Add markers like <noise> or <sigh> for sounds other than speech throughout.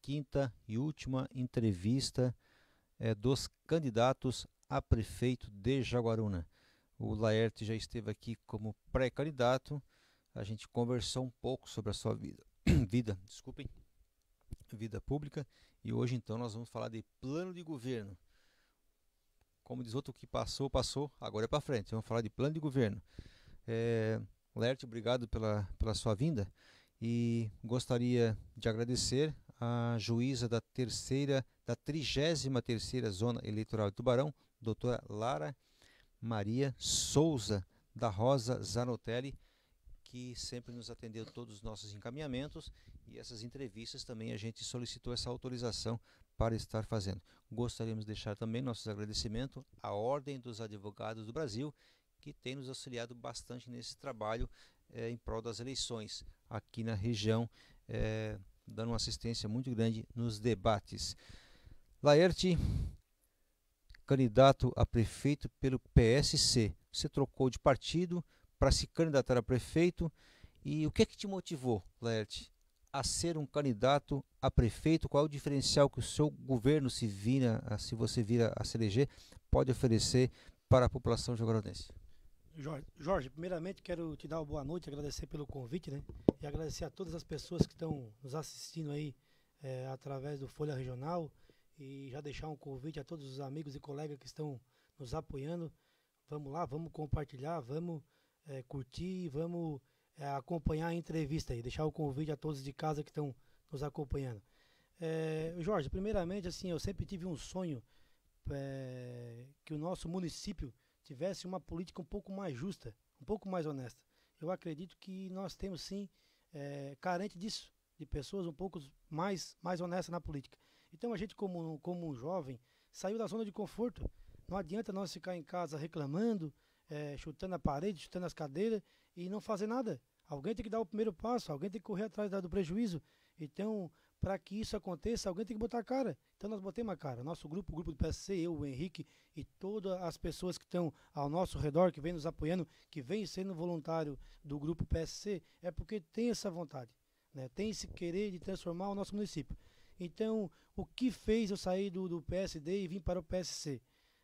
quinta e última entrevista é, dos candidatos a prefeito de Jaguaruna. O Laerte já esteve aqui como pré-candidato. A gente conversou um pouco sobre a sua vida, <clears throat> vida, desculpem, vida pública. E hoje então nós vamos falar de plano de governo. Como diz outro que passou, passou, agora é para frente. Vamos falar de plano de governo. É, Laerte, obrigado pela, pela sua vinda e gostaria de agradecer a juíza da terceira, da 33 terceira Zona Eleitoral de Tubarão, doutora Lara Maria Souza da Rosa Zanotelli, que sempre nos atendeu todos os nossos encaminhamentos e essas entrevistas também a gente solicitou essa autorização para estar fazendo. Gostaríamos de deixar também nosso agradecimento à Ordem dos Advogados do Brasil, que tem nos auxiliado bastante nesse trabalho eh, em prol das eleições aqui na região eh, dando uma assistência muito grande nos debates. Laerte, candidato a prefeito pelo PSC. Você trocou de partido para se candidatar a prefeito. E o que é que te motivou, Laerte, a ser um candidato a prefeito? Qual é o diferencial que o seu governo, se, vira, se você vira a se eleger, pode oferecer para a população jogaronense? Jorge, Jorge, primeiramente quero te dar uma boa noite, agradecer pelo convite, né? E agradecer a todas as pessoas que estão nos assistindo aí é, através do Folha Regional e já deixar um convite a todos os amigos e colegas que estão nos apoiando. Vamos lá, vamos compartilhar, vamos é, curtir, vamos é, acompanhar a entrevista aí. Deixar o convite a todos de casa que estão nos acompanhando. É, Jorge, primeiramente, assim, eu sempre tive um sonho é, que o nosso município tivesse uma política um pouco mais justa, um pouco mais honesta. Eu acredito que nós temos sim é, carente disso, de pessoas um pouco mais, mais honestas na política. Então a gente, como, como um jovem, saiu da zona de conforto. Não adianta nós ficar em casa reclamando, é, chutando a parede, chutando as cadeiras e não fazer nada. Alguém tem que dar o primeiro passo, alguém tem que correr atrás do prejuízo. Então, para que isso aconteça, alguém tem que botar a cara. Então nós botemos a cara. Nosso grupo, o grupo do PSC, eu, o Henrique e todas as pessoas que estão ao nosso redor, que vem nos apoiando, que vem sendo voluntário do grupo PSC, é porque tem essa vontade, né? tem esse querer de transformar o nosso município. Então, o que fez eu sair do, do PSD e vim para o PSC?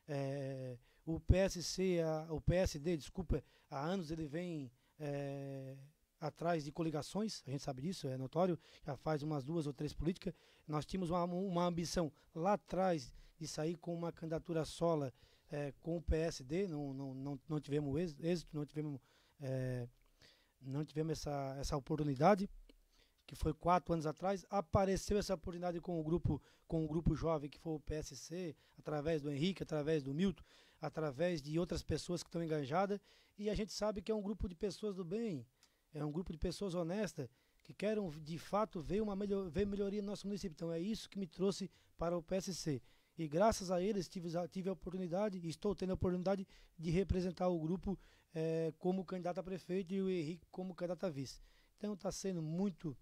É, o PSC, a, o PSD, desculpa, há anos ele vem é, atrás de coligações, a gente sabe disso, é notório, já faz umas duas ou três políticas. Nós tínhamos uma, uma ambição lá atrás de sair com uma candidatura sola é, com o PSD, não, não, não, não tivemos êxito, não tivemos, é, não tivemos essa, essa oportunidade que foi quatro anos atrás, apareceu essa oportunidade com o grupo, com o grupo jovem que foi o PSC, através do Henrique, através do Milton, através de outras pessoas que estão engajadas, e a gente sabe que é um grupo de pessoas do bem, é um grupo de pessoas honestas que querem, de fato, ver, uma melhor, ver melhoria no nosso município. Então, é isso que me trouxe para o PSC. E graças a eles tive, tive a oportunidade, estou tendo a oportunidade de representar o grupo é, como candidato a prefeito e o Henrique como candidato a vice. Então está sendo muito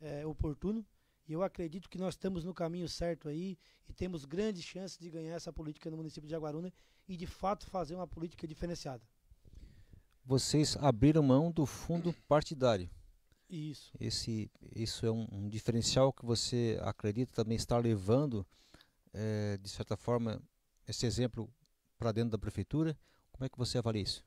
é, oportuno e eu acredito que nós estamos no caminho certo aí e temos grandes chances de ganhar essa política no município de Jaguaruna e de fato fazer uma política diferenciada vocês abriram mão do fundo partidário. Isso. Esse, isso é um, um diferencial que você acredita também estar levando, é, de certa forma, esse exemplo para dentro da prefeitura. Como é que você avalia isso?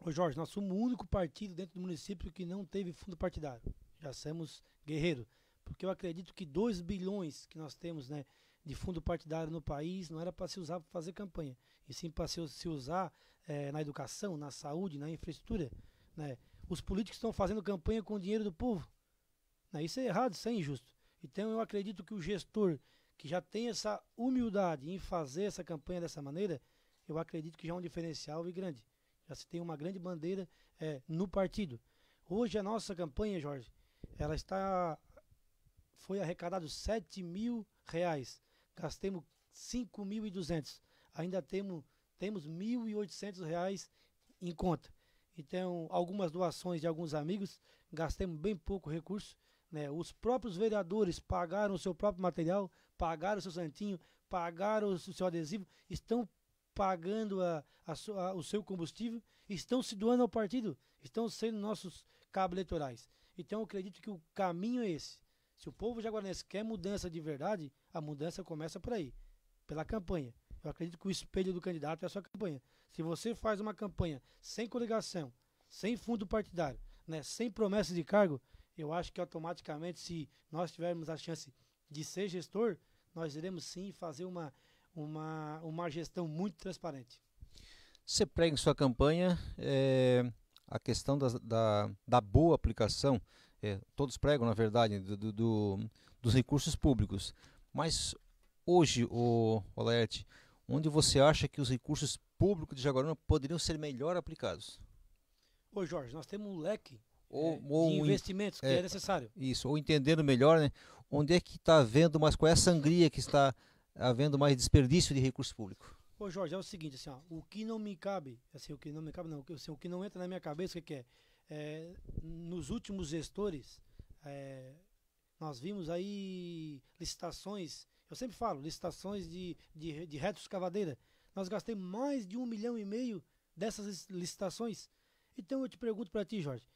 Ô Jorge, nós somos o único partido dentro do município que não teve fundo partidário. Já somos guerreiro. Porque eu acredito que 2 bilhões que nós temos né, de fundo partidário no país não era para se usar para fazer campanha, e sim para se, se usar é, na educação, na saúde, na infraestrutura. Né? Os políticos estão fazendo campanha com o dinheiro do povo. Né? Isso é errado, isso é injusto. Então eu acredito que o gestor que já tem essa humildade em fazer essa campanha dessa maneira, eu acredito que já é um diferencial e grande. Já se tem uma grande bandeira é, no partido. Hoje a nossa campanha, Jorge, ela está. Foi arrecadado 7 mil reais. Gastemos 5.200. Ainda temos temos R$ 1.800 em conta. Então, algumas doações de alguns amigos, gastamos bem pouco recurso. Né? Os próprios vereadores pagaram o seu próprio material, pagaram o seu santinho, pagaram o seu adesivo, estão pagando a, a, a, o seu combustível, estão se doando ao partido, estão sendo nossos cabos eleitorais. Então, eu acredito que o caminho é esse. Se o povo jaguarense quer mudança de verdade, a mudança começa por aí, pela campanha. Eu acredito que o espelho do candidato é a sua campanha. Se você faz uma campanha sem coligação, sem fundo partidário, né, sem promessa de cargo, eu acho que automaticamente, se nós tivermos a chance de ser gestor, nós iremos sim fazer uma, uma, uma gestão muito transparente. Você prega em sua campanha é, a questão da, da, da boa aplicação, é, todos pregam, na verdade, do, do, dos recursos públicos. Mas hoje, o Olerte, onde você acha que os recursos públicos de Jaguarão poderiam ser melhor aplicados? Ô Jorge, nós temos um leque ou, é, ou de investimentos que é, é, necessário. Isso, ou entendendo melhor, né, onde é que está havendo mais, qual é a sangria que está havendo mais desperdício de recursos públicos? Ô Jorge, é o seguinte, assim, ó, o que não me cabe, assim, o que não me cabe não, assim, o que não entra na minha cabeça, o é que, é? é nos últimos gestores, é, nós vimos aí licitações eu sempre falo, licitações de, de, de retos cavadeira. Nós gastamos mais de um milhão e meio dessas licitações. Então eu te pergunto para ti, Jorge,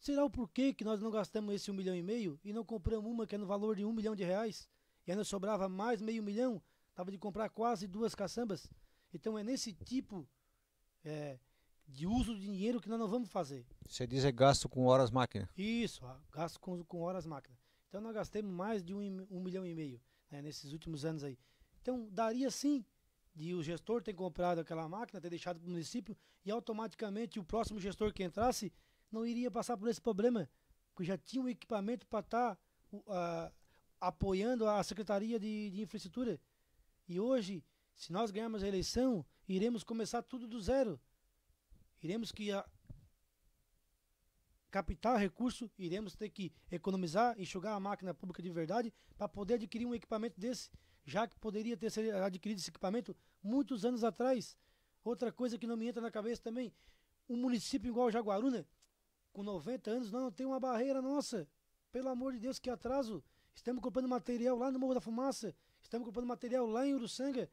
será o porquê que nós não gastamos esse um milhão e meio e não compramos uma que é no valor de um milhão de reais? E ainda sobrava mais meio milhão, tava de comprar quase duas caçambas. Então é nesse tipo é, de uso de dinheiro que nós não vamos fazer. Você diz é gasto com horas máquina. Isso, gasto com, com horas máquina. Então nós gastamos mais de um, um milhão e meio né, nesses últimos anos aí. Então, daria sim de o gestor ter comprado aquela máquina, ter deixado para o município e automaticamente o próximo gestor que entrasse não iria passar por esse problema, porque já tinha tá, o equipamento para estar uh, apoiando a Secretaria de, de Infraestrutura. E hoje, se nós ganharmos a eleição, iremos começar tudo do zero. Iremos que a, capital, recurso, iremos ter que economizar, enxugar a máquina pública de verdade para poder adquirir um equipamento desse, já que poderia ter sido adquirido esse equipamento muitos anos atrás. Outra coisa que não me entra na cabeça também, um município igual Jaguaruna, com 90 anos, não tem uma barreira nossa. Pelo amor de Deus, que atraso. Estamos comprando material lá no Morro da Fumaça, estamos comprando material lá em Uruçanga.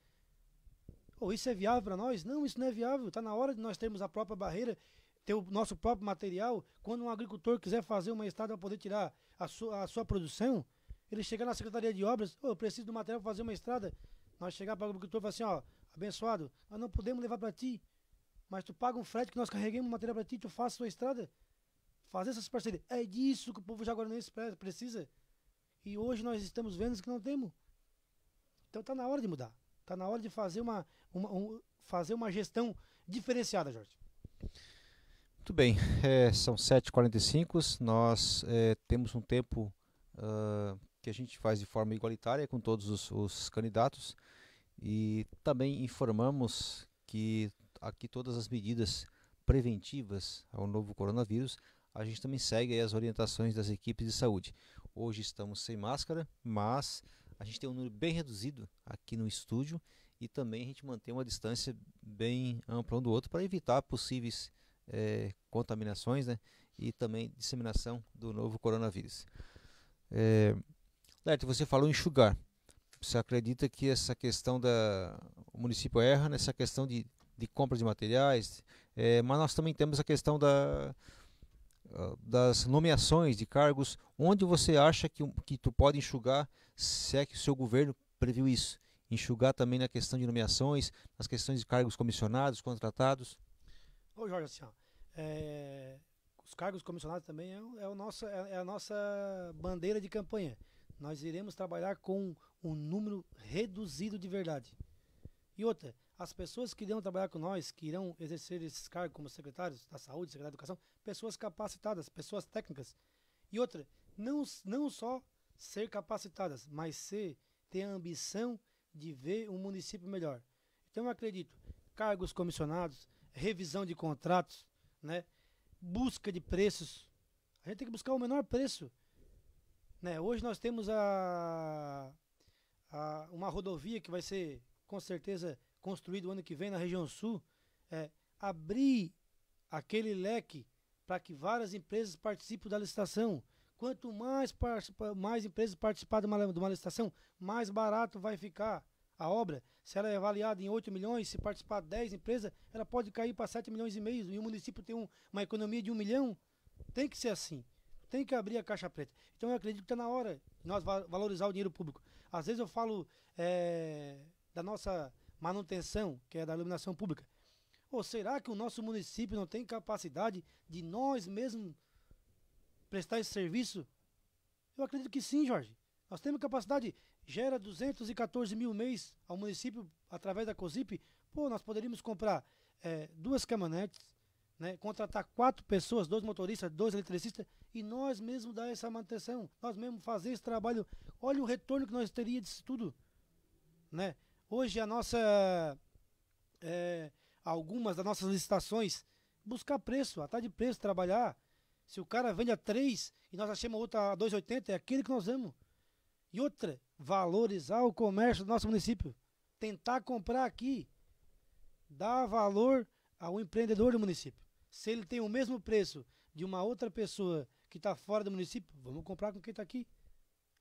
Oh, isso é viável para nós? Não, isso não é viável. Está na hora de nós termos a própria barreira ter o nosso próprio material, quando um agricultor quiser fazer uma estrada para poder tirar a sua, a sua produção, ele chega na Secretaria de Obras, oh, eu preciso do material para fazer uma estrada. Nós chegamos para o agricultor e falamos assim, ó, abençoado, nós não podemos levar para ti, mas tu paga um frete que nós carreguemos o material para ti, tu faz a sua estrada. Fazer essas parcerias. É disso que o povo jaguaranense precisa. E hoje nós estamos vendo que não temos. Então está na hora de mudar. Está na hora de fazer uma, uma um, fazer uma gestão diferenciada, Jorge. Muito bem, é, são 7h45, nós é, temos um tempo uh, que a gente faz de forma igualitária com todos os, os, candidatos e também informamos que aqui todas as medidas preventivas ao novo coronavírus, a gente também segue as orientações das equipes de saúde. Hoje estamos sem máscara, mas a gente tem um número bem reduzido aqui no estúdio e também a gente mantém uma distância bem ampla um do outro para evitar possíveis é, contaminações né, e também disseminação do novo coronavírus. É, Lerte, você falou em enxugar. Você acredita que essa questão da. O município erra nessa questão de, de compra de materiais, é, mas nós também temos a questão da, ah, das nomeações de cargos. Onde você acha que, que tu pode enxugar, se é que o seu governo previu isso? Enxugar também na questão de nomeações, nas questões de cargos comissionados, contratados? Ô Jorge, assim, ó, é, os cargos comissionados também é, é, o nosso, é, é a nossa bandeira de campanha. Nós iremos trabalhar com um número reduzido de verdade. E outra, as pessoas que irão trabalhar com nós, que irão exercer esses cargos como secretários da saúde, secretário da educação, pessoas capacitadas, pessoas técnicas. E outra, não, não só ser capacitadas, mas ser, ter a ambição de ver um município melhor. Então eu acredito, cargos comissionados, revisão de contratos, né? busca de preços. A gente tem que buscar o menor preço. Né? Hoje nós temos a, a uma rodovia que vai ser, com certeza, construída o ano que vem na região sul. É, abrir aquele leque para que várias empresas participem da licitação. Quanto mais, mais empresas participarem de de uma licitação, mais barato vai ficar. A obra, se ela é avaliada em 8 milhões, se participar 10 empresas, ela pode cair para 7 milhões e meio. E o município tem um, uma economia de 1 milhão. Tem que ser assim. Tem que abrir a caixa preta. Então eu acredito que está na hora de nós valorizar o dinheiro público. Às vezes eu falo é, da nossa manutenção, que é da iluminação pública. Ou será que o nosso município não tem capacidade de nós mesmos prestar esse serviço? Eu acredito que sim, Jorge. Nós temos capacidade gera 214 mil mês ao município através da COSIP, pô, nós poderíamos comprar é, duas caminhonetes, né, contratar quatro pessoas, dois motoristas, dois eletricistas, e nós mesmos dar essa manutenção, nós mesmos fazer esse trabalho. Olha o retorno que nós teríamos disso tudo. Né? Hoje a nossa. É, algumas das nossas licitações, buscar preço, atrás de preço, trabalhar. Se o cara vende a 3 e nós achamos outra a 2,80, é aquele que nós vemos. E outra, valorizar o comércio do nosso município. Tentar comprar aqui. Dar valor ao empreendedor do município. Se ele tem o mesmo preço de uma outra pessoa que está fora do município, vamos comprar com quem está aqui.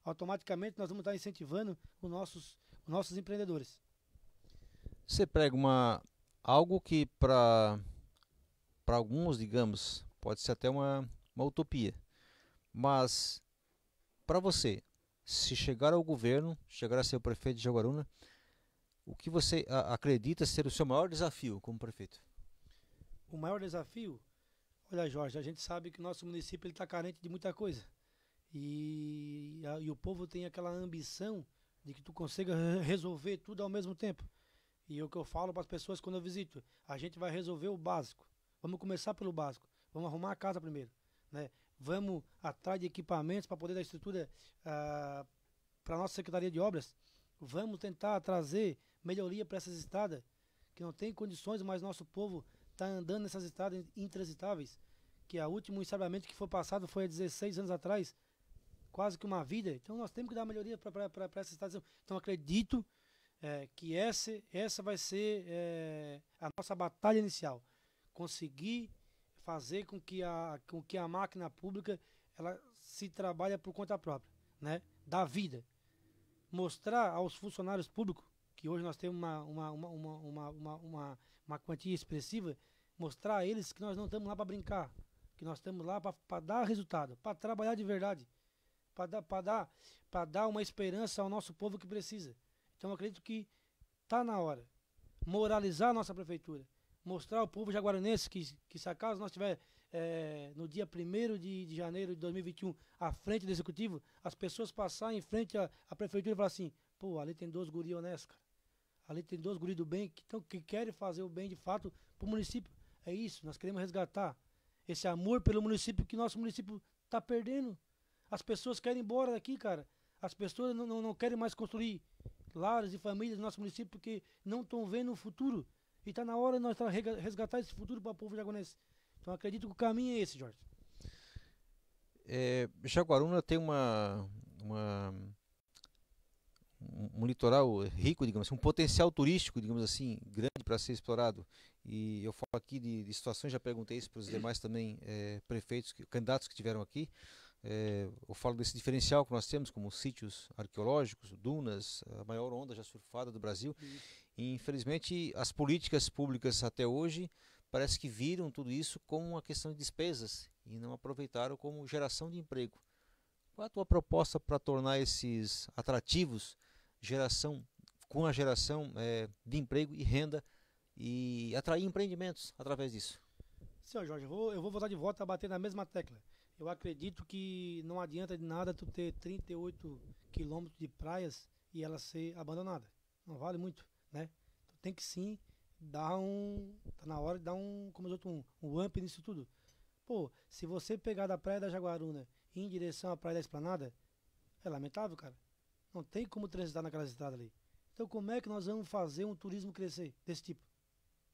Automaticamente nós vamos estar tá incentivando os nossos, os nossos empreendedores. Você prega uma, algo que para alguns, digamos, pode ser até uma, uma utopia. Mas para você, se chegar ao governo, chegar a ser o prefeito de Jaguaruna, o que você acredita ser o seu maior desafio como prefeito? O maior desafio? Olha, Jorge, a gente sabe que o nosso município está carente de muita coisa. E, a, e o povo tem aquela ambição de que tu consiga resolver tudo ao mesmo tempo. E é o que eu falo para as pessoas quando eu visito, a gente vai resolver o básico. Vamos começar pelo básico. Vamos arrumar a casa primeiro, né? vamos atrás de equipamentos para poder dar estrutura ah, para a nossa Secretaria de Obras, vamos tentar trazer melhoria para essas estradas, que não tem condições, mas nosso povo está andando nessas estradas intransitáveis, que o último ensabiamento que foi passado foi há 16 anos atrás, quase que uma vida. Então nós temos que dar melhoria para essas estradas. Então acredito é, que essa, essa vai ser é, a nossa batalha inicial. Conseguir fazer com que a, com que a máquina pública ela se trabalhe por conta própria, né? da vida. Mostrar aos funcionários públicos, que hoje nós temos uma, uma, uma, uma, uma, uma, uma, uma quantia expressiva, mostrar a eles que nós não estamos lá para brincar, que nós estamos lá para dar resultado, para trabalhar de verdade, para dar, dar, dar uma esperança ao nosso povo que precisa. Então eu acredito que está na hora. Moralizar a nossa prefeitura mostrar ao povo jaguaranense que, que se acaso nós tiver é, no dia 1 de, de janeiro de 2021 à frente do executivo, as pessoas passarem em frente à, à prefeitura e falar assim, pô, ali tem dois guris honestos, cara. Ali tem dois guris do bem que, tão, que querem fazer o bem de fato para o município. É isso, nós queremos resgatar esse amor pelo município que nosso município está perdendo. As pessoas querem ir embora daqui, cara. As pessoas não, não, não querem mais construir lares e famílias no nosso município porque não estão vendo o futuro. E está na hora de nós resgatar esse futuro para o povo jaguanense. Então acredito que o caminho é esse, Jorge. É, Jaguaruna tem uma, uma um, um litoral rico, digamos assim, um potencial turístico, digamos assim, grande para ser explorado. E eu falo aqui de, de situações, já perguntei isso para os demais também é, prefeitos, que, candidatos que tiveram aqui. É, eu falo desse diferencial que nós temos, como sítios arqueológicos, dunas, a maior onda já surfada do Brasil. Isso. E, infelizmente, as políticas públicas até hoje parece que viram tudo isso como uma questão de despesas e não aproveitaram como geração de emprego. Qual a tua proposta para tornar esses atrativos geração com a geração é, de emprego e renda e atrair empreendimentos através disso? Senhor Jorge, eu vou, eu vou voltar de volta a bater na mesma tecla. Eu acredito que não adianta de nada tu ter 38 quilômetros de praias e ela ser abandonada. Não vale muito né? Então tem que sim dar um. Tá na hora de dar um, como os outros, um, um amp nisso tudo. Pô, se você pegar da Praia da Jaguaruna e ir em direção à Praia da Esplanada, é lamentável, cara. Não tem como transitar naquela estrada ali. Então como é que nós vamos fazer um turismo crescer desse tipo?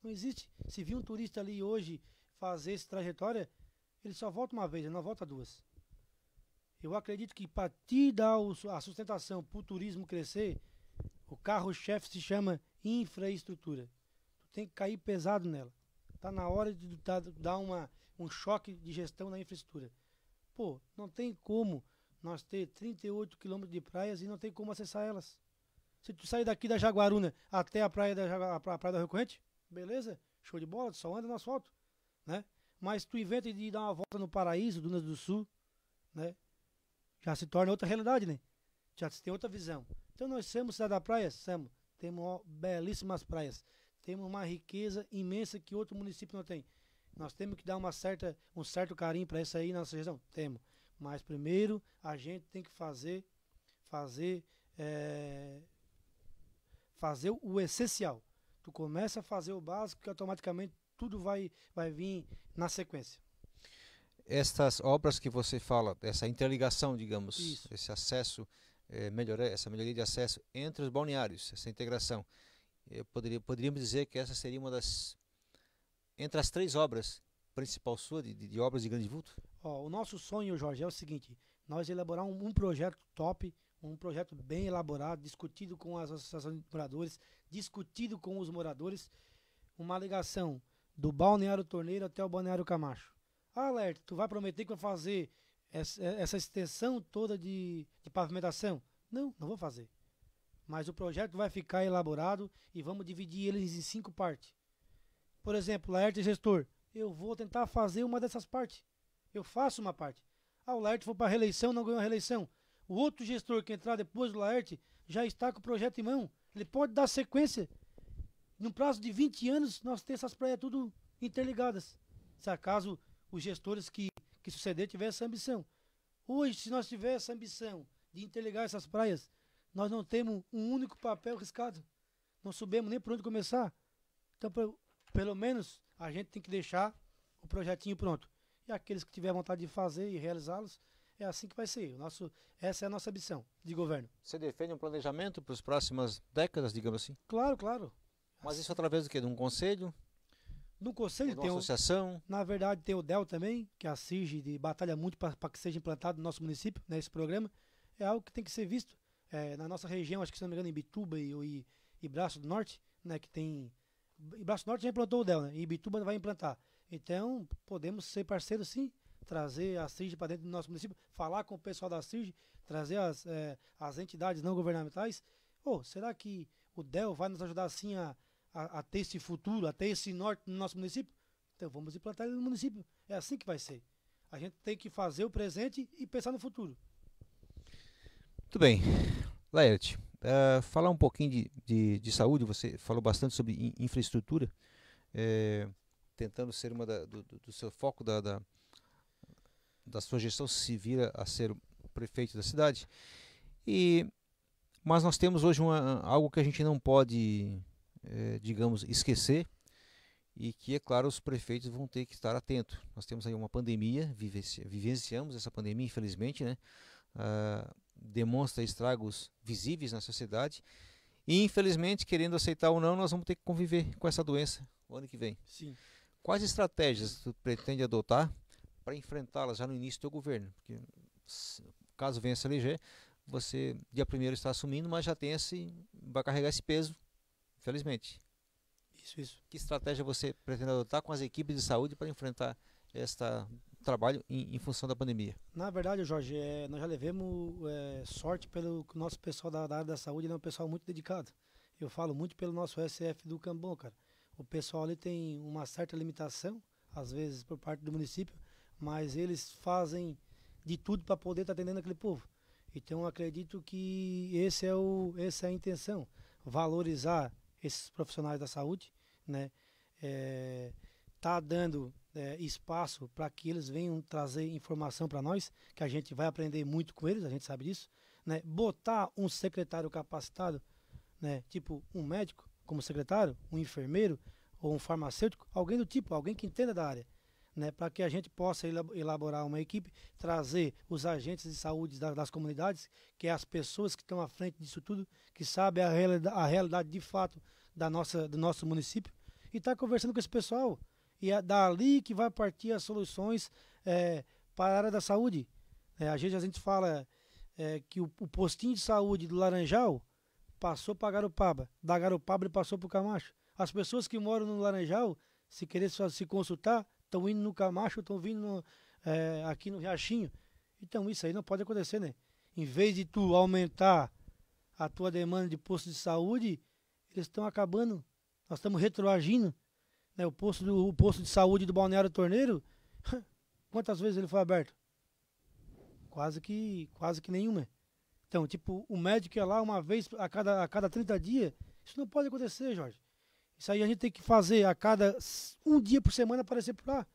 Não existe. Se vir um turista ali hoje fazer essa trajetória, ele só volta uma vez, ele não volta duas. Eu acredito que para te dar a sustentação para o turismo crescer, o carro-chefe se chama infraestrutura. Tu tem que cair pesado nela. Tá na hora de dar uma, um choque de gestão na infraestrutura. Pô, não tem como nós ter 38 quilômetros de praias e não tem como acessar elas. Se tu sair daqui da Jaguaruna até a praia da, Jagu a praia da Rio Corrente, beleza, show de bola, tu só anda no asfalto, né? Mas tu inventa de dar uma volta no Paraíso, Dunas do Sul, né? Já se torna outra realidade, né? Já se tem outra visão. Então nós somos cidade da praia? Somos temos belíssimas praias, temos uma riqueza imensa que outro município não tem. Nós temos que dar uma certa, um certo carinho para isso aí na nossa região? Temos. Mas primeiro a gente tem que fazer, fazer, é, fazer o essencial. Tu começa a fazer o básico que automaticamente tudo vai, vai vir na sequência. Estas obras que você fala, essa interligação, digamos, Isso. esse acesso é, essa melhoria de acesso entre os balneários, essa integração. Poderia, poderíamos dizer que essa seria uma das. entre as três obras principal sua, de, de obras de grande vulto? o nosso sonho, Jorge, é o seguinte: nós elaborar um, um projeto top, um projeto bem elaborado, discutido com as associações de moradores, discutido com os moradores, uma alegação do Balneário Torneiro até o Balneário Camacho. Alerta, Alert, tu vai prometer que vai fazer é, essa, extensão toda de, de pavimentação? Não, não vou fazer. Mas o projeto vai ficar elaborado e vamos dividir eles em cinco partes. Por exemplo, Laerte gestor, eu vou tentar fazer uma dessas partes. Eu faço uma parte. Ah, o Laerte foi para a reeleição, não ganhou a reeleição. O outro gestor que entrar depois do Laerte já está com o projeto em mão. Ele pode dar sequência. Num prazo de 20 anos, nós temos essas praias tudo interligadas. Se acaso os gestores que que suceder tiver essa ambição. Hoje, se nós tiver essa ambição de interligar essas praias, nós não temos um único papel riscado. Não sabemos nem por onde começar. Então, pelo menos, a gente tem que deixar o projetinho pronto. E aqueles que tiver vontade de fazer e realizá-los, é assim que vai ser. O nosso, essa é a nossa ambição de governo. Você defende um planejamento para as próximas décadas, digamos assim? Claro, claro. Mas isso através do quê? De um conselho? No Conselho tem associação. O, na verdade, tem o DEL também, que é a CIG batalha muito para que seja implantado no nosso município, né, esse programa. É algo que tem que ser visto. É, na nossa região, acho que se não me engano, em Bituba e, e, e Braço do Norte, né, que tem. E Braço do Norte já implantou o DEL, né? E Bituba vai implantar. Então, podemos ser parceiros sim, trazer a CIG para dentro do nosso município, falar com o pessoal da CIG, trazer as, é, as entidades não governamentais. Ou oh, será que o DEL vai nos ajudar assim a a, a ter esse futuro, a ter esse norte no nosso município, então vamos implantar ele no município. É assim que vai ser. A gente tem que fazer o presente e pensar no futuro. Muito bem. Laert, uh, eh, falar um pouquinho de, de, de, saúde, você falou bastante sobre infraestrutura, é, tentando ser uma da, do, do, seu foco da, da, da sua gestão, se vira a ser prefeito da cidade. E, mas nós temos hoje uma, algo que a gente não pode eh, digamos, esquecer e que, é claro, os prefeitos vão ter que estar atentos. Nós temos aí uma pandemia, vivenciamos essa pandemia, infelizmente, né? Ah, demonstra estragos visíveis na sociedade e, infelizmente, querendo aceitar ou não, nós vamos ter que conviver com essa doença o ano que vem. Sim. Quais estratégias tu pretende adotar para enfrentá-la já no início do governo? Porque, caso vença a se você dia primeiro está assumindo, mas já tem esse, vai carregar esse peso Felizmente. Isso, isso. Que estratégia você pretende adotar com as equipes de saúde para enfrentar este trabalho em, em, função da pandemia? Na verdade, Jorge, é, nós já levemos é, sorte pelo nosso pessoal da, da, área da saúde, é um pessoal muito dedicado. Eu falo muito pelo nosso SF do Cambon, cara. O pessoal ali tem uma certa limitação, às vezes por parte do município, mas eles fazem de tudo para poder estar tá atendendo aquele povo. Então acredito que esse é o, essa é a intenção, valorizar esses profissionais da saúde, né? É, tá dando é, espaço para que eles venham trazer informação para nós, que a gente vai aprender muito com eles, a gente sabe disso, né? Botar um secretário capacitado, né? Tipo um médico como secretário, um enfermeiro ou um farmacêutico, alguém do tipo, alguém que entenda da área né, para que a gente possa elaborar uma equipe, trazer os agentes de saúde das, das comunidades, que é as pessoas que estão à frente disso tudo, que sabem a, realidade, a realidade de fato da nossa, do nosso município, e estar tá conversando com esse pessoal. E é dali que vai partir as soluções é, para a área da saúde. É, a, gente, a gente fala é, que o, o, postinho de saúde do Laranjal passou para Garopaba, da Garopaba ele passou para o Camacho. As pessoas que moram no Laranjal, se querer se consultar, estão indo no Camacho, estão vindo é, aqui no Riachinho. Então isso aí não pode acontecer, né? Em vez de tu aumentar a tua demanda de posto de saúde, eles estão acabando. Nós estamos retroagindo. Né? O, posto do, o posto de saúde do Balneário Torneiro, <laughs> quantas vezes ele foi aberto? Quase que, quase que nenhuma. Então, tipo, o médico é lá uma vez a cada, a cada 30 dias. Isso não pode acontecer, Jorge. Isso aí a gente tem que fazer a cada um dia por semana aparecer por lá.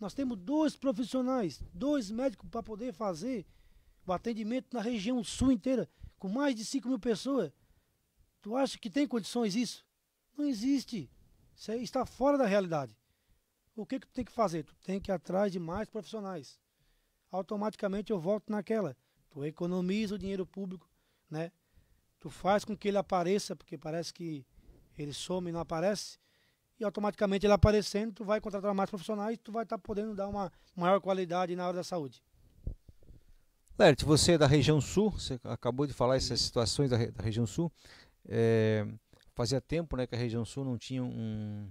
Nós temos dois profissionais, dois médicos para poder fazer o atendimento na região sul inteira, com mais de 5 mil pessoas. Tu acha que tem condições isso? Não existe. Isso aí está fora da realidade. O que, que tu tem que fazer? Tu tem que ir atrás de mais profissionais. Automaticamente eu volto naquela. Tu economiza o dinheiro público, né? Tu faz com que ele apareça, porque parece que ele some, não aparece, e automaticamente ele aparecendo, tu vai contratar mais profissionais, tu vai estar tá podendo dar uma maior qualidade na área da saúde. Lerte, você é da região sul, você acabou de falar essas situações da, da região sul. É, fazia tempo né, que a região sul não tinha um,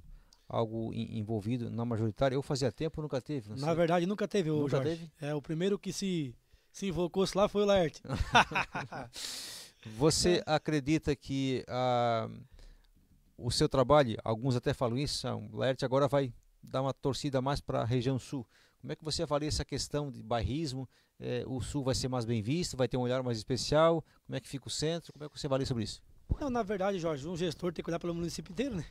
algo in, envolvido na majoritária. Eu fazia tempo, nunca teve. na verdade, nunca teve, o nunca Jorge. Teve? É, o primeiro que se, se invocou-se lá foi o Lerte. <laughs> você <laughs> é. acredita que a. Ah, o seu trabalho, alguns até falam isso, o Laerte agora vai dar uma torcida mais para a região sul. Como é que você avalia essa questão de bairrismo? É, o sul vai ser mais bem visto, vai ter um olhar mais especial? Como é que fica o centro? Como é que você avalia sobre isso? Não, na verdade, Jorge, um gestor tem que olhar pelo município inteiro, né?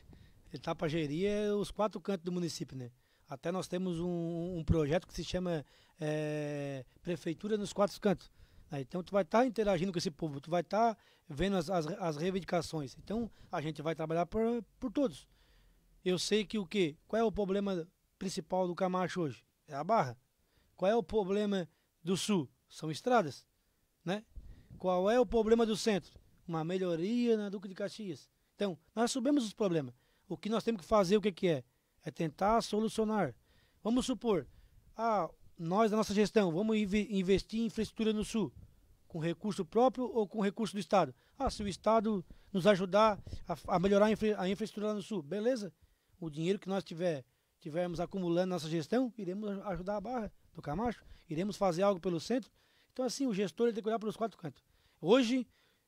Ele está para gerir é os quatro cantos do município, né? Até nós temos um, um projeto que se chama é, Prefeitura nos Quatro Cantos né? Então tu vai estar tá interagindo com esse povo, tu vai estar tá vendo as, as, as, reivindicações. Então a gente vai trabalhar por, por todos. Eu sei que o quê? Qual é o problema principal do Camacho hoje? É a barra. Qual é o problema do sul? São estradas, né? Qual é o problema do centro? Uma melhoria na Duque de Caxias. Então, nós subimos os problemas. O que nós temos que fazer, o que, que é? É tentar solucionar. Vamos supor, ah, nós, da nossa gestão, vamos investir em infraestrutura no Sul, com recurso próprio ou com recurso do Estado? Ah, se o Estado nos ajudar a, a melhorar a, infra, a, infraestrutura no Sul, beleza. O dinheiro que nós tiver, tivermos acumulando na nossa gestão, iremos ajudar a barra do Camacho, iremos fazer algo pelo centro. Então, assim, o gestor ele tem que olhar pelos quatro cantos. Hoje,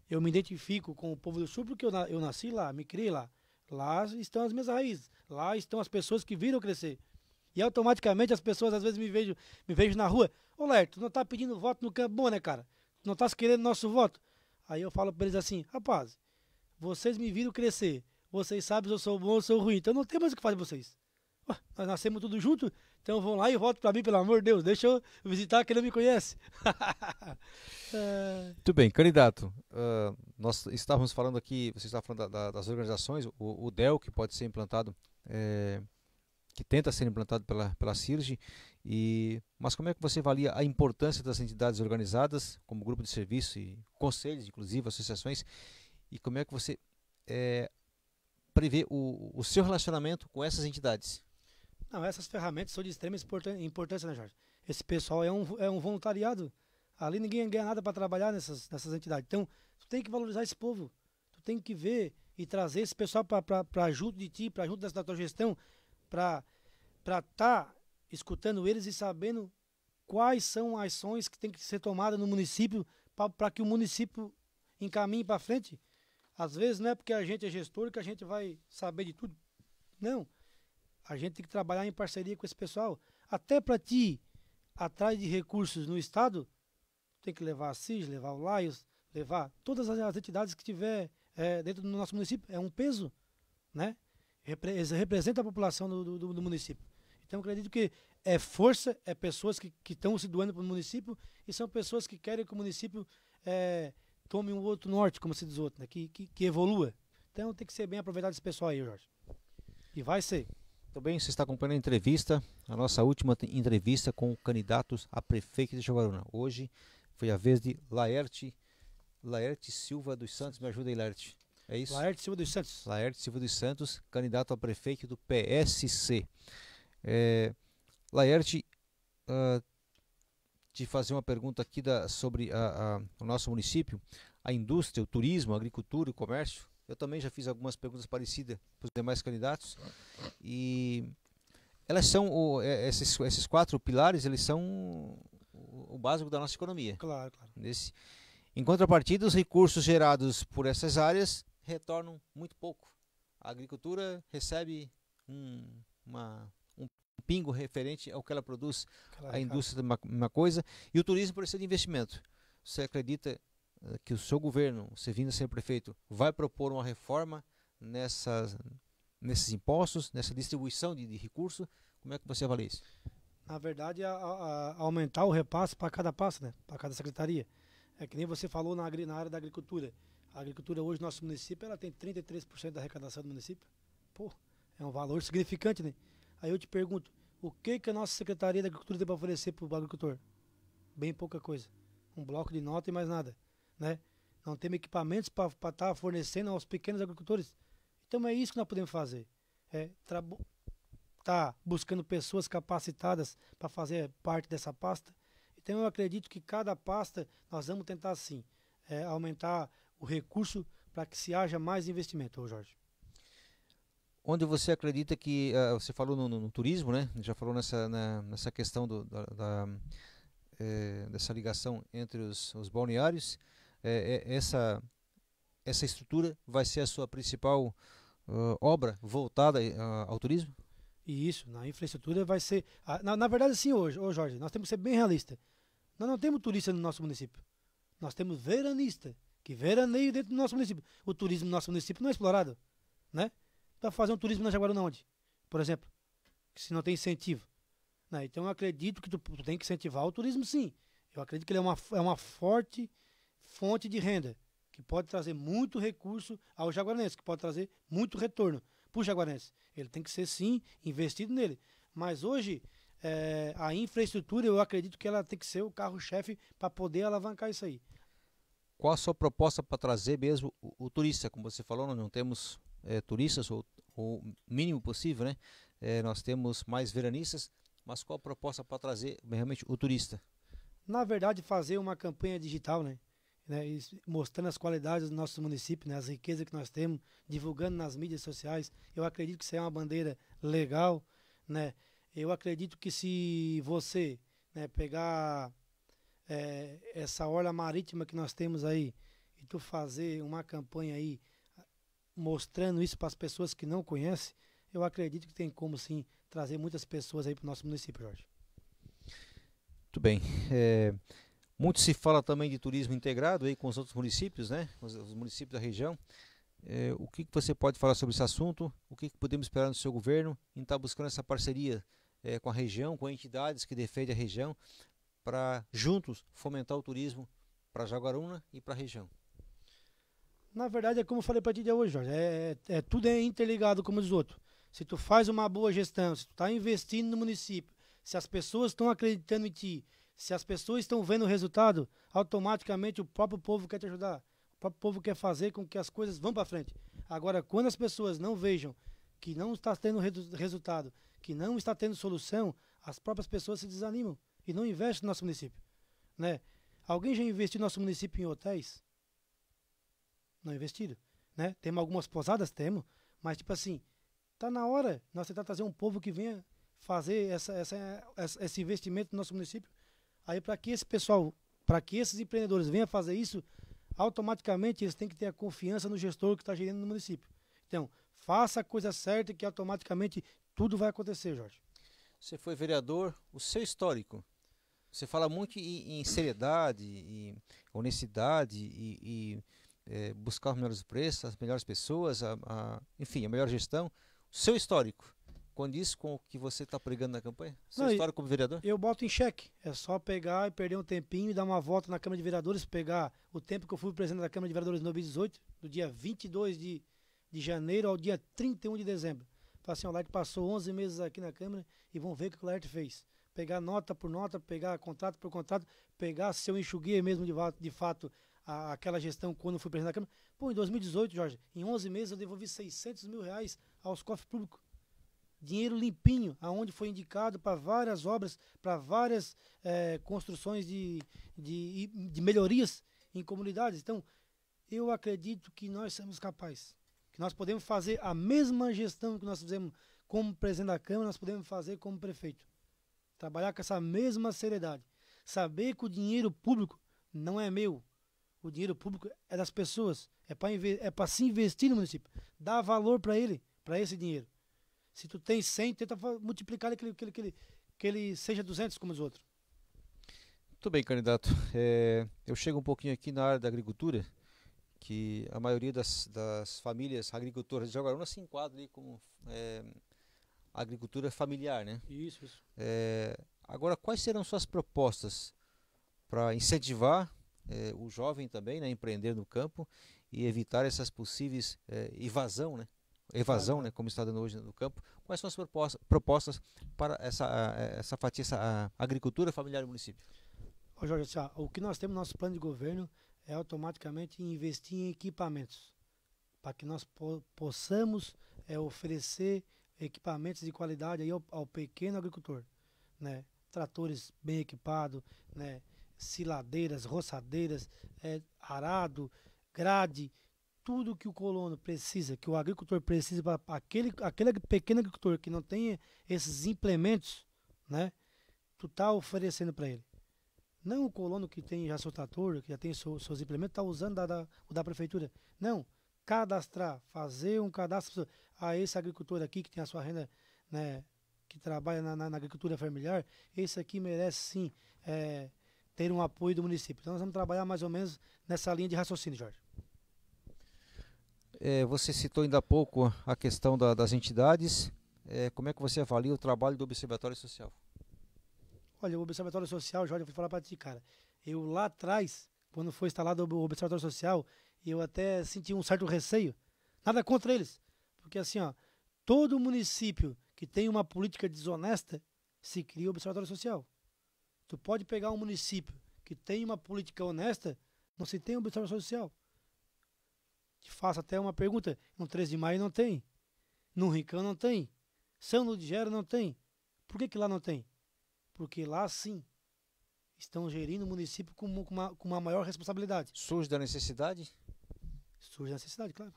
eu me identifico com o povo do Sul porque eu, eu nasci lá, me criei lá. Lá estão as minhas raízes, lá estão as pessoas que viram crescer. E automaticamente as pessoas às vezes me vejo, me vejo na rua. Ô Ler, tu não tá pedindo voto no campo bom, né, cara? Tu não tá querendo nosso voto? Aí eu falo pra eles assim, rapaz, vocês me viram crescer. Vocês sabem se eu sou bom ou sou ruim. Então não tem mais o que fazer vocês. nós nascemos tudo junto, então vão lá e votem para mim, pelo amor de Deus. Deixa eu visitar quem não me conhece. <laughs> é... Muito bem, candidato. Uh, nós estávamos falando aqui, você está falando da, da, das organizações, o, o DEL, que pode ser implantado é, que tenta ser implantado pela, pela CIRG, e, mas como é que você avalia a importância das entidades organizadas, como grupo de serviço e conselhos, inclusive associações, e como é que você é, prevê o, o seu relacionamento com essas entidades? Não, essas ferramentas são de extrema importância, né, Jorge? Esse pessoal é um, é um voluntariado. Ali ninguém ganha nada para trabalhar nessas, nessas entidades. Então, tu tem que valorizar esse povo. Tu tem que ver e trazer esse pessoal para junto de ti, para junto da tua gestão, para estar tá escutando eles e sabendo quais são as ações que tem que ser tomadas no município para que o município encaminhe para frente. Às vezes não é porque a gente é gestor que a gente vai saber de tudo. Não. A gente tem que trabalhar em parceria com esse pessoal. Até para ti, atrás de recursos no Estado, tem que levar a CIS, levar o LAIOS, levar todas as entidades que tiver é, dentro do nosso município. É um peso, né? representa a população do, do, do município. Então, acredito que é força, é pessoas que estão se doando para o município e são pessoas que querem que o município é, tome um outro norte, como se diz outro, né? que, que, que evolua. Então, tem que ser bem aproveitado esse pessoal aí, Jorge. E vai ser. Também você está acompanhando a entrevista, a nossa última entrevista com candidatos a prefeito de Jaguaruna. Hoje foi a vez de Laerte, Laerte Silva dos Santos. Me ajuda aí, Laerte. É isso. Laerte Silva dos Santos. Laerte Silva dos Santos, candidato a prefeito do PSC. É, Laerte, uh, te fazer uma pergunta aqui da, sobre a, a, o nosso município, a indústria, o turismo, a agricultura e o comércio. Eu também já fiz algumas perguntas parecidas para os demais candidatos. E elas são, o, é, esses, esses quatro pilares, eles são o, o básico da nossa economia. Claro, claro. Nesse, em contrapartida, os recursos gerados por essas áreas retornam muito pouco. A agricultura recebe um, uma, um pingo referente ao que ela produz, claro, a indústria claro. uma, uma coisa, e o turismo precisa de investimento. Você acredita eh, que o seu governo, você vindo a ser prefeito, vai propor uma reforma nessas, nesses impostos, nessa distribuição de, de recursos? Como é que você avalia isso? Na verdade, a, a aumentar o repasse para cada pasta, né? para cada secretaria. É que nem você falou na, na área da agricultura a agricultura hoje nosso município, ela tem 33% da arrecadação do município. Pô, é um valor significante, né? Aí eu te pergunto, o que, que a nossa Secretaria da Agricultura tem para oferecer para o agricultor? Bem pouca coisa. Um bloco de nota e mais nada, né? Não temos equipamentos para estar tá fornecendo aos pequenos agricultores. Então é isso que nós podemos fazer. É, tá buscando pessoas capacitadas para fazer parte dessa pasta. Então eu acredito que cada pasta nós vamos tentar sim é, aumentar o recurso para que se haja mais investimento, Ô Jorge? Onde você acredita que, uh, você falou no, no, no, turismo, né? já falou nessa, na, nessa questão do, da, da é, dessa ligação entre os, os balneários, é, é, essa, essa estrutura vai ser a sua principal uh, obra voltada uh, ao turismo? E isso, na infraestrutura vai ser. A, na, na, verdade, sim, hoje, Jorge, nós temos que ser bem realista. Nós não temos turista no nosso município. Nós temos veranista que veraneio dentro do nosso município. O turismo do nosso município não é explorado, né? Para tá fazer um turismo na Jaguaruna onde? Por exemplo, se não tem incentivo. Né? Então eu acredito que tu, tu, tem que incentivar o turismo sim. Eu acredito que ele é uma, é uma forte fonte de renda, que pode trazer muito recurso ao jaguarense, que pode trazer muito retorno para o jaguarense. Ele tem que ser sim investido nele. Mas hoje é, a infraestrutura, eu acredito que ela tem que ser o carro-chefe para poder alavancar isso aí qual a sua proposta para trazer mesmo o, o, turista? Como você falou, nós não temos é, turistas, ou o mínimo possível, né? É, nós temos mais veranistas, mas qual a proposta para trazer realmente o turista? Na verdade, fazer uma campanha digital, né? né? mostrando as qualidades do nosso município, né? as riquezas que nós temos, divulgando nas mídias sociais. Eu acredito que isso é uma bandeira legal, né? Eu acredito que se você né, pegar é, essa orla marítima que nós temos aí, e tu fazer uma campanha aí mostrando isso para as pessoas que não conhecem, eu acredito que tem como sim trazer muitas pessoas aí para o nosso município, Jorge. Muito bem. É, muito se fala também de turismo integrado aí com os outros municípios, né? Os, os municípios da região. É, o que, que, você pode falar sobre esse assunto? O que, que podemos esperar do seu governo em estar tá buscando essa parceria é, com a região, com entidades que defendem a região, para juntos fomentar o turismo para Jaguaruna e para a região. Na verdade, é como eu falei para ti de hoje, Jorge, é, é, é, tudo é interligado como diz outro. Se tu faz uma boa gestão, se tu está investindo no município, se as pessoas estão acreditando em ti, se as pessoas estão vendo o resultado, automaticamente o próprio povo quer te ajudar. O próprio povo quer fazer com que as coisas vão para frente. Agora, quando as pessoas não vejam que não está tendo resultado, que não está tendo solução, as próprias pessoas se desanimam e não investe no nosso município. Né? Alguém já investiu no nosso município em hotéis? Não é investido. Né? Temos algumas pousadas, temos, mas tipo assim, tá na hora nós tentar trazer um povo que venha fazer essa, essa, essa esse investimento no nosso município. Aí para que esse pessoal, para que esses empreendedores venham fazer isso, automaticamente eles têm que ter a confiança no gestor que está gerindo no município. Então, faça a coisa certa que automaticamente tudo vai acontecer, Jorge. Você foi vereador, o seu histórico você fala muito em, em seriedade, em honestidade e, e é, buscar os melhores preços, as melhores pessoas, a, a, enfim, a melhor gestão. O seu histórico condiz com o que você está pregando na campanha? Seu Não, histórico como vereador? Eu boto em xeque. É só pegar e perder um tempinho e dar uma volta na Câmara de Vereadores, pegar o tempo que eu fui presidente da Câmara de Vereadores em 2018, do dia 22 de, de janeiro ao dia 31 de dezembro. Falar assim, o Laerte passou 11 meses aqui na Câmara e vão ver o que o Laerte fez pegar nota por nota, pegar contrato por contrato, pegar se eu enxuguei mesmo de, de fato a, aquela gestão quando fui presidente da Câmara. Pô, em 2018, Jorge, em 11 meses eu devolvi 600 mil reais aos cofres públicos. Dinheiro limpinho, aonde foi indicado para várias obras, para várias é, construções de, de, de melhorias em comunidades. Então, eu acredito que nós somos capazes, que nós podemos fazer a mesma gestão que nós fizemos como presidente da Câmara, nós podemos fazer como prefeito. Trabalhar com essa mesma seriedade. Saber que o dinheiro público não é meu. O dinheiro público é das pessoas. É para é se investir no município. Dá valor para ele, para esse dinheiro. Se tu tem 100, tenta multiplicar aquele, aquele, aquele, que ele seja 200 como os outros. Muito bem, candidato. É, eu chego um pouquinho aqui na área da agricultura, que a maioria das, das famílias agricultoras de Jaguaruna se enquadra ali como é, agricultura familiar, né? Isso, isso. É, agora, quais serão suas propostas para incentivar é, o jovem também né, a empreender no campo e evitar essas possíveis é, evasão, né? Evasão, né, como está dando hoje no campo. Quais são as propostas, propostas para essa, essa fatia, essa agricultura familiar do município? Ô Jorge, assim, o que nós temos no nosso plano de governo é automaticamente investir em equipamentos para que nós po possamos é, oferecer equipamentos de qualidade aí ao, ao pequeno agricultor, né? Tratores bem equipados, né? Ciladeiras, roçadeiras, é, arado, grade, tudo que o colono precisa, que o agricultor precisa para aquele, aquele pequeno agricultor que não tem esses implementos, né? Tu tá oferecendo para ele. Não o colono que tem já seu trator, que já tem seu, seus implementos, está usando da, da, o da prefeitura. Não cadastrar, fazer um cadastro a ah, esse agricultor aqui que tem a sua renda, né, que trabalha na, na, na agricultura familiar, esse aqui merece sim é, ter um apoio do município. Então nós vamos trabalhar mais ou menos nessa linha de raciocínio, Jorge. É, você citou ainda há pouco a questão da, das entidades. É, como é que você avalia o trabalho do Observatório Social? Olha, o Observatório Social, Jorge, eu vou falar para ti, cara. Eu lá atrás, quando foi instalado o Observatório Social, eu até senti um certo receio. Nada contra eles, porque assim, ó, todo município que tem uma política desonesta se cria observatório social. Tu pode pegar um município que tem uma política honesta, não se tem observatório social. Te faço até uma pergunta. No 13 de maio não tem. No Rincão não tem. São Ludgero não tem. Por que, que lá não tem? Porque lá sim estão gerindo o município com uma, com uma maior responsabilidade. Surge da necessidade? Surge a necessidade, claro.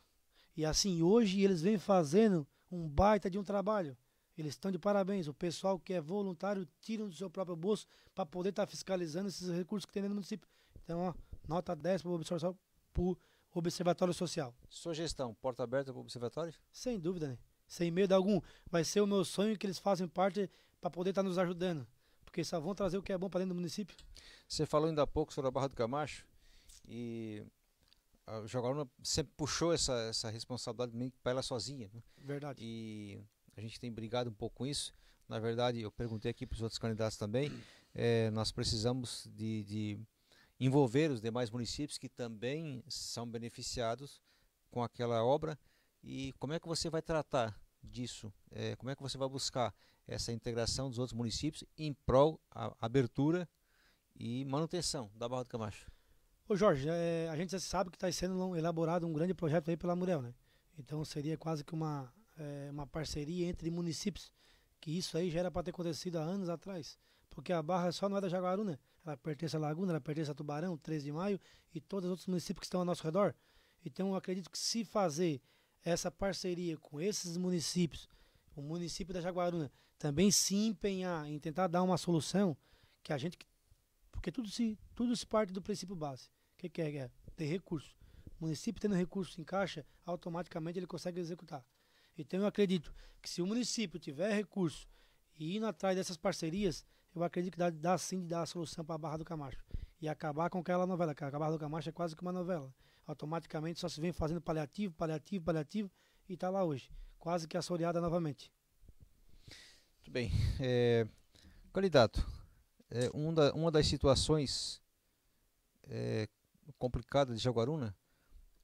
E assim, hoje eles vêm fazendo um baita de um trabalho. Eles estão de parabéns. O pessoal que é voluntário tira do seu próprio bolso para poder estar tá fiscalizando esses recursos que tem dentro do município. Então, ó, nota 10 para o Observatório Social. Sugestão, porta aberta para o Observatório? Sem dúvida, né? Sem medo algum. Vai ser o meu sonho que eles façam parte para poder estar tá nos ajudando. Porque só vão trazer o que é bom para dentro do município. Você falou ainda há pouco sobre a Barra do Camacho. E a Jogorna sempre puxou essa, essa responsabilidade para ela sozinha. Né? Verdade. E a gente tem brigado um pouco com isso. Na verdade, eu perguntei aqui para os outros candidatos também, é, nós precisamos de, de, envolver os demais municípios que também são beneficiados com aquela obra. E como é que você vai tratar disso? É, como é que você vai buscar essa integração dos outros municípios em prol a abertura e manutenção da Barra do Camacho? Ô Jorge, é, a gente já sabe que está sendo elaborado um grande projeto aí pela Murel, né? Então seria quase que uma, é, uma parceria entre municípios, que isso aí já era para ter acontecido há anos atrás, porque a Barra só não é da Jaguaruna, né? Ela pertence à Laguna, ela pertence a Tubarão, 13 de Maio e todos os outros municípios que estão ao nosso redor. Então eu acredito que se fazer essa parceria com esses municípios, o município da Jaguaruna né, também se empenhar em tentar dar uma solução que a gente porque tudo se tudo se parte do princípio base que, que é, é? Ter recurso. O município tendo recurso em caixa, automaticamente ele consegue executar. Então eu acredito que se o município tiver recurso e indo atrás dessas parcerias, eu acredito que dá, dá sim de dar a solução para a Barra do Camacho. E acabar com aquela novela, que a Barra do Camacho é quase que uma novela. Automaticamente só se vem fazendo paliativo, paliativo, paliativo e está lá hoje. Quase que assoreada novamente. Muito bem. É, candidato, é, uma, da, uma das situações é, complicada de Jaguaruna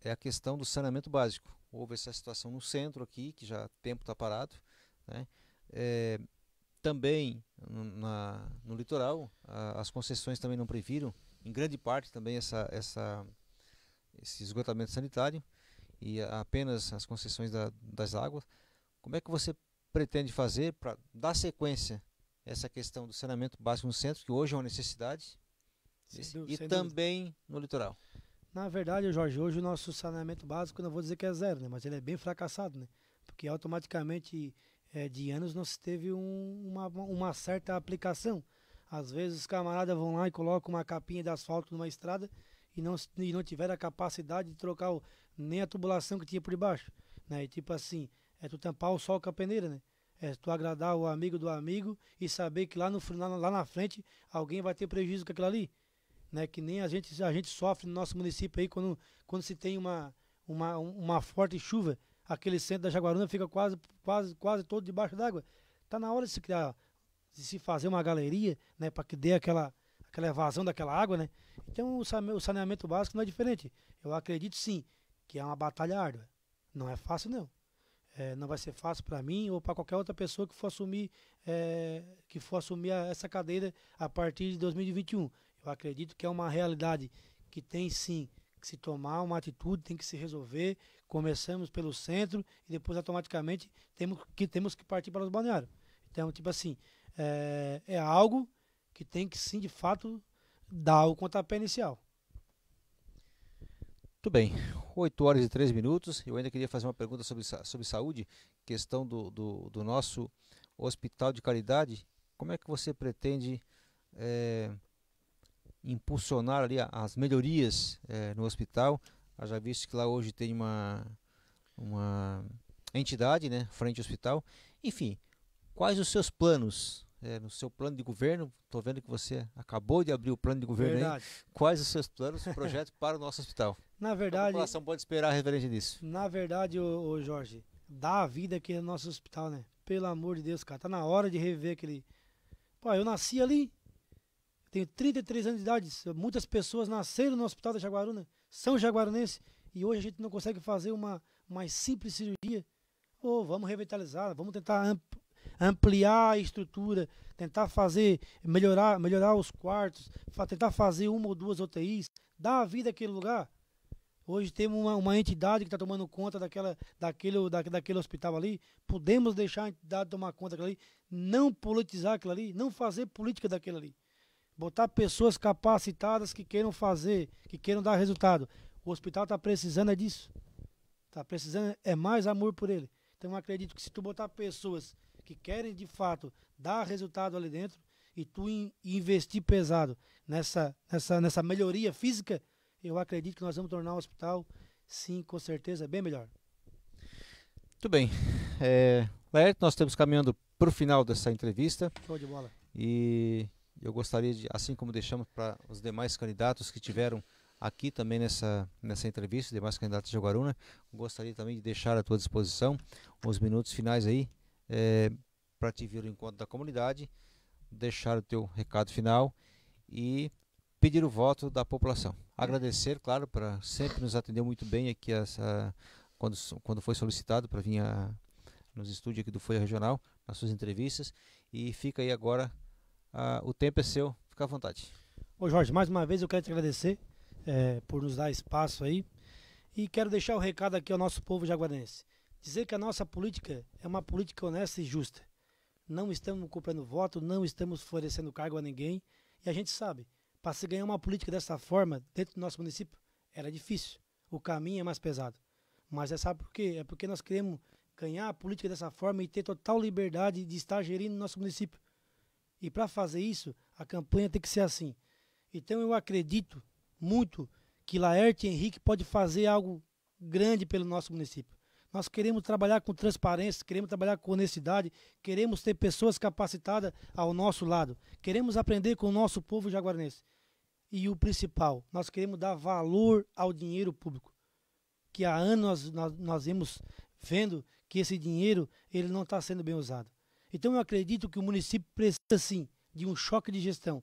é a questão do saneamento básico. Houve essa situação no centro aqui, que já tempo está parado. Né? É, também na, no litoral, a, as concessões também não previram, em grande parte também, essa, essa, esse esgotamento sanitário e apenas as concessões da, das águas. Como é que você pretende fazer para dar sequência a essa questão do saneamento básico no centro, que hoje é uma necessidade, sem e sem também dúvida. no litoral. Na verdade, Jorge, hoje o nosso saneamento básico, não vou dizer que é zero, né? Mas ele é bem fracassado, né? Porque automaticamente é, de anos não se teve um, uma, uma certa aplicação. Às vezes os camaradas vão lá e colocam uma capinha de asfalto numa estrada e não, e não tiveram a capacidade de trocar o, nem a tubulação que tinha por baixo. Né? E tipo assim, é tu tampar o sol com a peneira, né? É tu agradar o amigo do amigo e saber que lá no lá, lá na frente alguém vai ter prejuízo com aquilo ali né? Que nem a gente a gente sofre no nosso município aí quando quando se tem uma uma, uma forte chuva, aquele centro da Jaguaruna fica quase quase quase todo debaixo d'água. Tá na hora de se criar de se fazer uma galeria, né, para que dê aquela aquela evasão daquela água, né? Então o saneamento básico não é diferente. Eu acredito sim que é uma batalha árdua. Não é fácil não. É, não vai ser fácil para mim ou para qualquer outra pessoa que for assumir é, que for assumir a, essa cadeira a partir de 2021. Eu acredito que é uma realidade que tem sim que se tomar uma atitude, tem que se resolver. Começamos pelo centro e depois automaticamente temos que, temos que partir para os balneários. Então, tipo assim, é, é algo que tem que sim, de fato, dar o contrapé inicial. Muito bem, 8 horas e 3 minutos. Eu ainda queria fazer uma pergunta sobre, sobre saúde, questão do, do, do nosso hospital de caridade. Como é que você pretende é, impulsionar ali as melhorias é, no hospital. Já visto que lá hoje tem uma, uma entidade, né, frente ao hospital. Enfim, quais os seus planos? É, no seu plano de governo, estou vendo que você acabou de abrir o plano de governo verdade. aí. Quais os seus planos, <laughs> projetos para o nosso hospital? Na verdade. Então, a população pode esperar referente disso. Na verdade, ô, ô Jorge, dá a vida aqui no nosso hospital, né? Pelo amor de Deus, cara. Tá na hora de rever aquele. Pô, eu nasci ali, tenho 33 anos de idade. Muitas pessoas nasceram no Hospital da Jaguaruna, são jaguarunenses, e hoje a gente não consegue fazer uma mais simples cirurgia. Ou oh, vamos revitalizar, vamos tentar ampliar a estrutura, tentar fazer, melhorar, melhorar os quartos, tentar fazer uma ou duas UTIs, dar a vida àquele lugar. Hoje temos uma, uma entidade que está tomando conta daquela, daquele, da, daquele hospital ali. Podemos deixar a entidade tomar conta daquilo ali, não politizar aquilo ali, não fazer política daquilo ali botar pessoas capacitadas que queiram fazer, que queiram dar resultado. O hospital está precisando é disso. Está precisando é mais amor por ele. Então eu acredito que se tu botar pessoas que querem de fato dar resultado ali dentro e tu in, investir pesado nessa, nessa, nessa melhoria física, eu acredito que nós vamos tornar o hospital, sim, com certeza, bem melhor. Muito bem. É, nós estamos caminhando para o final dessa entrevista. Show de bola. E eu gostaria de, assim como deixamos para os demais candidatos que tiveram aqui também nessa, nessa entrevista, os demais candidatos de Jaguaruna, gostaria também de deixar à tua disposição os minutos finais aí é, para te vir ao encontro da comunidade, deixar o teu recado final e pedir o voto da população. Agradecer, claro, para sempre nos atendeu muito bem aqui essa, quando, quando foi solicitado para vir a, nos estúdios aqui do Folha Regional, nas suas entrevistas. E fica aí agora ah, o tempo é seu, fica à vontade. Ô Jorge, mais uma vez eu quero te agradecer é, por nos dar espaço aí e quero deixar o recado aqui ao nosso povo jaguarense. Dizer que a nossa política é uma política honesta e justa. Não estamos comprando voto, não estamos florescendo cargo a ninguém e a gente sabe, para se ganhar uma política dessa forma dentro do nosso município era difícil, o caminho é mais pesado. Mas é sabe por quê? É porque nós queremos ganhar a política dessa forma e ter total liberdade de estar gerindo nosso município. E para fazer isso, a campanha tem que ser assim. Então eu acredito muito que Laerte Henrique pode fazer algo grande pelo nosso município. Nós queremos trabalhar com transparência, queremos trabalhar com honestidade, queremos ter pessoas capacitadas ao nosso lado, queremos aprender com o nosso povo jaguarense. E o principal, nós queremos dar valor ao dinheiro público, que há anos nós, nós, nós vemos vendo que esse dinheiro ele não está sendo bem usado. Então eu acredito que o município precisa sim de um choque de gestão.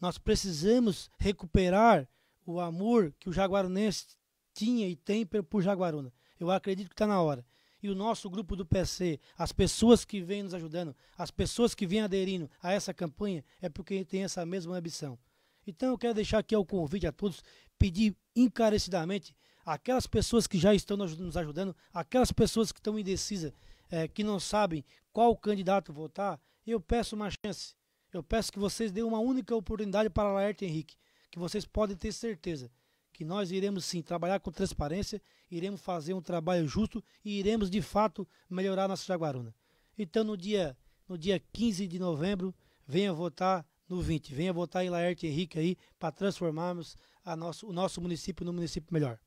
Nós precisamos recuperar o amor que o jaguarunense tinha e tem por Jaguaruna. Eu acredito que está na hora. E o nosso grupo do PC, as pessoas que vêm nos ajudando, as pessoas que vêm aderindo a essa campanha, é porque tem essa mesma ambição. Então eu quero deixar aqui o convite a todos, pedir encarecidamente aquelas pessoas que já estão nos ajudando, aquelas pessoas que estão indecisas, é, que não sabem qual candidato votar, eu peço uma chance. Eu peço que vocês deem uma única oportunidade para Laerte Henrique, que vocês podem ter certeza que nós iremos sim trabalhar com transparência, iremos fazer um trabalho justo e iremos de fato melhorar nossa Jaguaruna. Então no dia no dia 15 de novembro, venha votar no 20, venha votar em Laerte Henrique aí para transformarmos nosso, o nosso município num município melhor.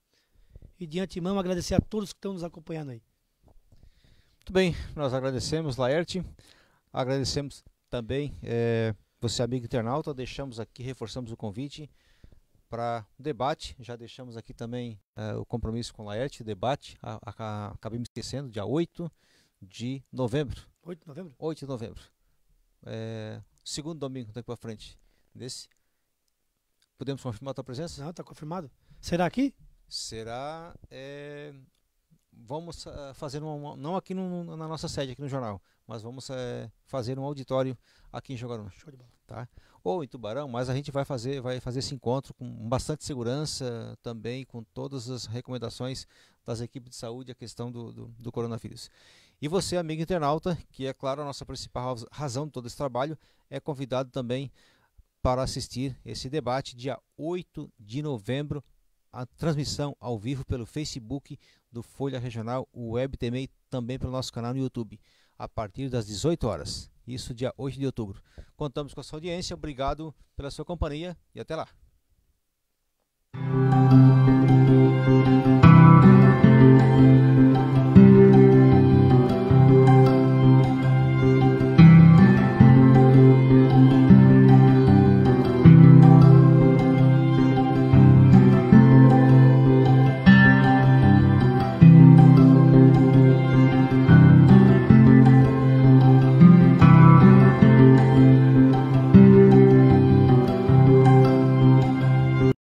E de antemão agradecer a todos que estão nos acompanhando aí. Muito bem, nós agradecemos, Laerte. Agradecemos também é, você, amigo internauta. Deixamos aqui, reforçamos o convite para debate. Já deixamos aqui também é, o compromisso com Laerte, debate. A, a, acabei me esquecendo, dia 8 de novembro. 8 de novembro? 8 de novembro. É, segundo domingo daqui para frente. Desse. Podemos confirmar a tua presença? Não, está confirmado. Será aqui? Será é, vamos uh, fazer uma, não aqui no, na nossa sede aqui no jornal, mas vamos uh, fazer um auditório aqui em Jogarona. Show de bola. Tá? Ou em Tubarão, mas a gente vai fazer, vai fazer esse encontro com bastante segurança também, com todas as recomendações das equipes de saúde a questão do, do, do coronavírus. E você, amigo internauta, que é claro a nossa principal razão de todo esse trabalho, é convidado também para assistir esse debate dia 8 de novembro a transmissão ao vivo pelo Facebook do Folha Regional Web TV também pelo nosso canal no YouTube, a partir das 18 horas. Isso dia 8 de outubro. Contamos com a sua audiência, obrigado pela sua companhia e até lá.